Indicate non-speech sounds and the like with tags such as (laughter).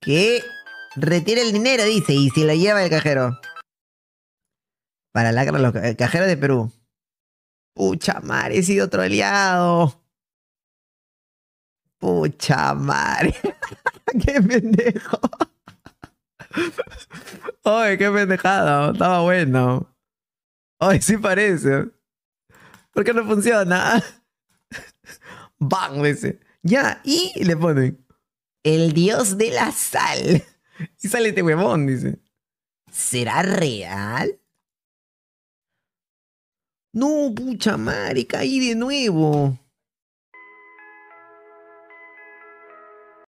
Que retira el dinero, dice, y si lo lleva el cajero. Para la los eh, cajeros de Perú. Pucha madre, he sido troleado. Pucha madre. (laughs) qué pendejo. Ay, (laughs) qué pendejado Estaba bueno. Ay, sí parece. Porque no funciona? Bang, dice. Ya, y le ponen. El dios de la sal. (laughs) Y sale este huevón, dice. ¿Será real? No, pucha madre, ¡Caí de nuevo.